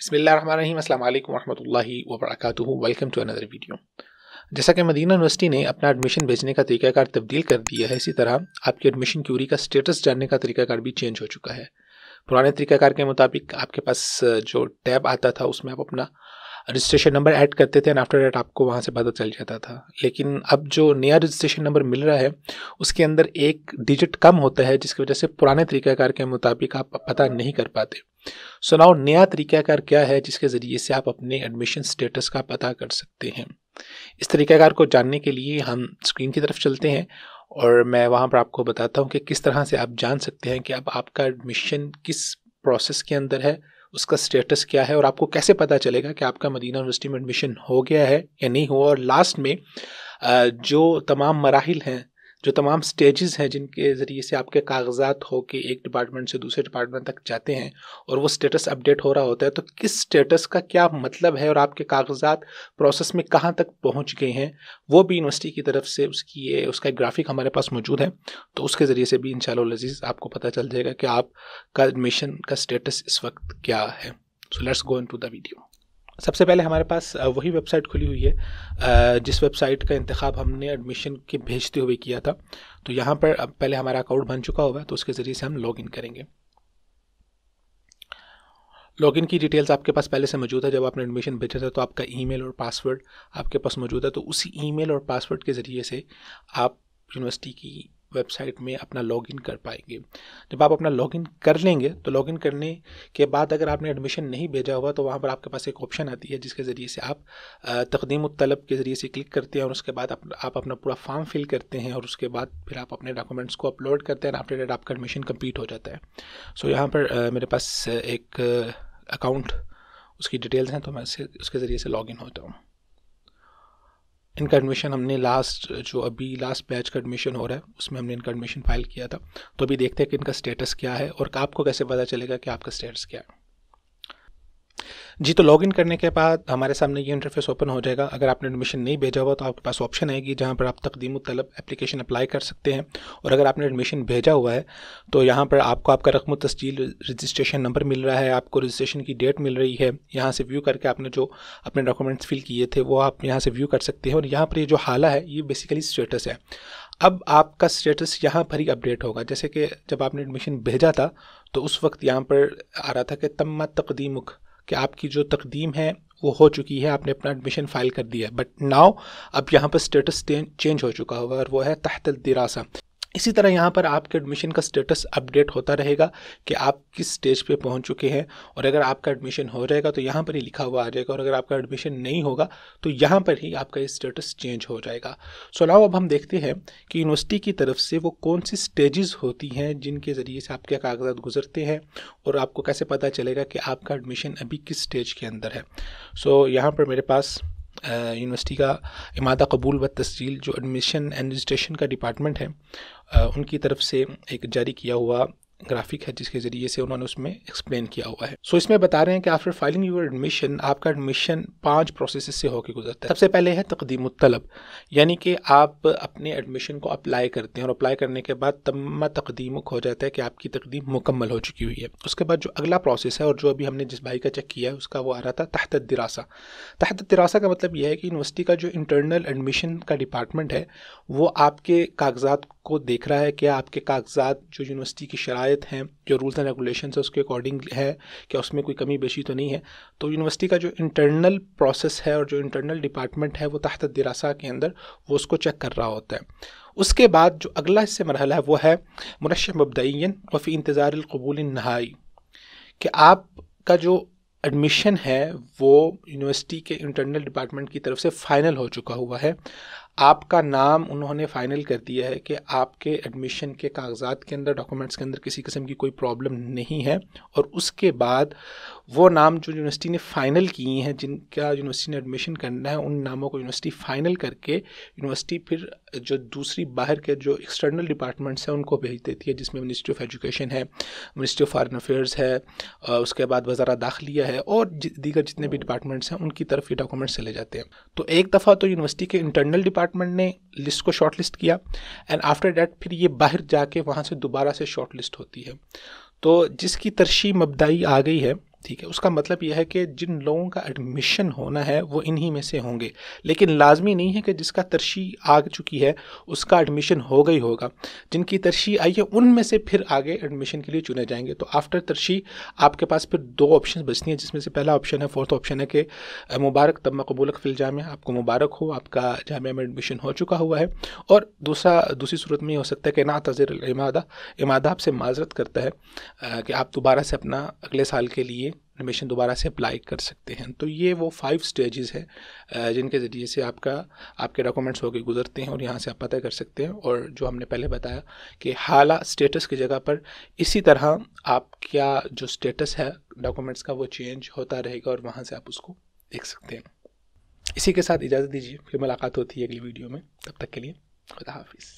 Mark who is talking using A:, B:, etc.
A: बसमीम अल्लाम वर्क वेलकम टू अनदर वीडियो जैसा कि मदीना यूनिवर्सिटी ने अपना एडमिशन भेजने का तरीकाकार तब्दील कर दिया है इसी तरह आपकी एडमिशन क्यूरी का स्टेटस जानने का तरीकाकार भी चेंज हो चुका है पुराने तरीकाकार के मुताबिक आपके पास जो टैब आता था उसमें आप अपना रजिस्ट्रेशन नंबर ऐड करते थे एंड आफ्टर डेट आपको वहाँ से पता चल जाता था लेकिन अब जो नया रजिस्ट्रेशन नंबर मिल रहा है उसके अंदर एक डिजिट कम होता है जिसकी वजह से पुराने तरीक़ाकार के मुताबिक आप पता नहीं कर पाते सो नाउ नया तरीक़ाकार क्या है जिसके ज़रिए से आप अपने एडमिशन स्टेटस का पता कर सकते हैं इस तरीक़ाकार को जानने के लिए हम स्क्रीन की तरफ चलते हैं और मैं वहाँ पर आपको बताता हूँ कि किस तरह से आप जान सकते हैं कि अब आपका एडमिशन किस प्रोसेस के अंदर है उसका स्टेटस क्या है और आपको कैसे पता चलेगा कि आपका मदीना यूनिवर्सिटी में एडमिशन हो गया है या नहीं हुआ और लास्ट में जो तमाम मराहल हैं जो तमाम स्टेजेस हैं जिनके ज़रिए से आपके कागजात हो के एक डिपार्टमेंट से दूसरे डिपार्टमेंट तक जाते हैं और वो स्टेटस अपडेट हो रहा होता है तो किस स्टेटस का क्या मतलब है और आपके कागजात प्रोसेस में कहाँ तक पहुँच गए हैं वो भी यूनिवर्सिटी की तरफ से उसकी ये उसका ग्राफिक हमारे पास मौजूद है तो उसके ज़रिए से भी इन लजीज आपको पता चल जाएगा कि आपका एडमिशन का स्टेटस इस वक्त क्या है so let's go into the video सबसे पहले हमारे पास वही वेबसाइट खुली हुई है जिस वेबसाइट का इंतखब हमने एडमिशन के भेजते हुए किया था तो यहाँ पर अब पहले हमारा अकाउंट बन चुका होगा तो उसके ज़रिए से हम लॉग इन करेंगे लॉगिन की डिटेल्स आपके पास पहले से मौजूद है जब आपने एडमिशन भेजा था तो आपका ईमेल और पासवर्ड आपके पास मौजूद है तो उसी ईमेल और पासवर्ड के ज़रिए से आप यूनिवर्सिटी की वेबसाइट में अपना लॉगिन कर पाएंगे जब आप अपना लॉगिन कर लेंगे तो लॉगिन करने के बाद अगर आपने एडमिशन नहीं भेजा हुआ तो वहाँ पर आपके पास एक ऑप्शन आती है जिसके ज़रिए से आप तकदीम तलब के ज़रिए से क्लिक करते हैं और उसके बाद आप, अपना पूरा फॉर्म फिल करते हैं और उसके बाद फिर आप अपने डॉक्यूमेंट्स को अपलोड करते हैं आफ्टर डेट आपका एडमिशन कम्प्लीट हो जाता है सो यहाँ पर मेरे पास एक अकाउंट उसकी डिटेल्स हैं तो मैं उसके ज़रिए से लॉगिन होता हूँ इनका एडमिशन हमने लास्ट जो अभी लास्ट बैच का एडमिशन हो रहा है उसमें हमने इनका एडमिशन फाइल किया था तो अभी देखते हैं कि इनका स्टेटस क्या है और आपको कैसे पता चलेगा कि आपका स्टेटस क्या है जी तो लॉगिन करने के बाद हमारे सामने ये इंटरफेस ओपन हो जाएगा अगर आपने एडमिशन नहीं भेजा हुआ तो आपके पास ऑप्शन आएगी जहाँ पर आप तकदीम तलब एप्लीकेशन अप्लाई कर सकते हैं और अगर आपने एडमिशन भेजा हुआ है तो यहाँ पर आपको आपका रकम तस्जील रजिस्ट्रेशन नंबर मिल रहा है आपको रजिस्ट्रेशन की डेट मिल रही है यहाँ से व्यू करके आपने जो अपने डॉक्यूमेंट्स फिल किए थे वो आप यहाँ से व्यू कर सकते हैं और यहाँ पर ये यह जो हाला है ये बेसिकली स्टेटस है अब आपका स्टेटस यहाँ पर ही अपडेट होगा जैसे कि जब आपने एडमिशन भेजा था तो उस वक्त यहाँ पर आ रहा था कि तम तकदीमुख कि आपकी जो तकदीम है वो हो चुकी है आपने अपना एडमिशन फ़ाइल कर दिया है बट नाउ अब यहाँ पर स्टेटस चेंज हो चुका हुआ और वो है तहत दिरासा इसी तरह यहाँ पर आपके एडमिशन का स्टेटस अपडेट होता रहेगा कि आप किस स्टेज पे पहुँच चुके हैं और अगर आपका एडमिशन हो जाएगा तो यहाँ पर ही लिखा हुआ आ जाएगा और अगर आपका एडमिशन नहीं होगा तो यहाँ पर ही आपका ये स्टेटस चेंज हो जाएगा सो so, लाओ अब हम देखते हैं कि यूनिवर्सिटी की तरफ से वो कौन सी स्टेजेस होती हैं जिनके ज़रिए से आपके कागजात गुजरते हैं और आपको कैसे पता चलेगा कि आपका एडमिशन अभी किस स्टेज के अंदर है सो so, यहाँ पर मेरे पास यूनिवर्सिटी का इमादा कबूल व तस्जील जो एडमिशन एडमिनिस्ट्रेशन का डिपार्टमेंट है उनकी तरफ से एक जारी किया हुआ ग्राफिक है जिसके ज़रिए से उन्होंने उसमें एक्सप्लेन किया हुआ है सो so, इसमें बता रहे हैं कि आफ्टर फाइलिंग यूर एडमिशन आपका एडमिशन पांच प्रोसेस से होकर गुजरता है सबसे पहले है तकदीम तलब यानी कि आप अपने एडमिशन को अप्लाई करते हैं और अप्लाई करने के बाद तमा तकदीम हो जाता है कि आपकी तकदीम मुकम्मल हो चुकी हुई है उसके बाद जो अगला प्रोसेस है और जो अभी हमने जिस भाई का चेक किया है उसका वो आ रहा था तहत दिरासा तहत दिरासा का मतलब यह है कि यूनिवर्सिटी का जो इंटरनल एडमिशन का डिपार्टमेंट है वो आपके कागजात को देख रहा है कि आपके कागजात जो यूनिवर्सिटी की शरात हैं जो रूल्स एंड रेगुलेशन है उसके अकॉर्डिंग है क्या उसमें कोई कमी बेशी तो नहीं है तो यूनिवर्सिटी का जो इंटरनल प्रोसेस है और जो इंटरनल डिपार्टमेंट है वो तहत दिरासा के अंदर वो उसको चेक कर रहा होता है उसके बाद जो अगला इससे मरहला है वो है मुनश मबदयन वफ़ी इंतज़ार कबूल नहाई कि आपका जो एडमिशन है वो यूनिवर्सिटी के इंटरनल डिपार्टमेंट की तरफ से फ़ाइनल हो चुका हुआ है आपका नाम उन्होंने फाइनल कर दिया है कि आपके एडमिशन के कागजात के अंदर डॉक्यूमेंट्स के अंदर किसी किस्म की कोई प्रॉब्लम नहीं है और उसके बाद वो नाम जो यूनिवर्सिटी ने फ़ाइनल किए हैं जिनका यूनिवर्सिटी ने एडमिशन करना है उन नामों को यूनिवर्सिटी फ़ाइनल करके यूनिवर्सिटी फिर जो दूसरी बाहर के जो एक्सटर्नल डिपार्टमेंट्स हैं उनको भेज देती है जिसमें मिनिस्ट्री ऑफ एजुकेशन है मिनिस्ट्री ऑफ फॉरन अफेयर्स है उसके बाद वजारा दाखिलिया है और दीगर जितने भी डिपार्टमेंट्स हैं उनकी तरफ ये डॉक्यूमेंट्स चले जाते हैं तो एक दफ़ा तो यूनिवर्सिटी के इंटरनल डिपार्ट डिपार्टमेंट ने लिस्ट को शॉर्टलिस्ट किया एंड आफ्टर डैट फिर ये बाहर जाके वहाँ से दोबारा से शॉर्टलिस्ट होती है तो जिसकी तरशीम अबदाई आ गई है ठीक है उसका मतलब यह है कि जिन लोगों का एडमिशन होना है वो इन्हीं में से होंगे लेकिन लाजमी नहीं है कि जिसका तरशी आ चुकी है उसका एडमिशन हो गई होगा जिनकी तरशी आई है उनमें से फिर आगे एडमिशन के लिए चुने जाएंगे तो आफ्टर तरशी आपके पास फिर दो ऑप्शन बचती हैं जिसमें से पहला ऑप्शन है फोर्थ ऑप्शन है कि मुबारक तब मकबूलक फिल जाम आपको मुबारक हो आपका जामिया में एडमिशन हो चुका हुआ है और दूसरा दूसरी सूरत में ये हो सकता है कि ना तजर इमादा इमादा आपसे माजरत करता है कि आप दोबारा से अपना अगले साल के लिए लिए एडमिशन दोबारा से अप्लाई कर सकते हैं तो ये वो फाइव स्टेजेस है जिनके ज़रिए से आपका आपके डॉक्यूमेंट्स होकर गुजरते हैं और यहाँ से आप पता कर सकते हैं और जो हमने पहले बताया कि हाला स्टेटस की जगह पर इसी तरह आपका जो स्टेटस है डॉक्यूमेंट्स का वो चेंज होता रहेगा और वहाँ से आप उसको देख सकते हैं इसी के साथ इजाज़त दीजिए फिर मुलाकात होती है अगली वीडियो में तब तक के लिए खुदा हाफिज़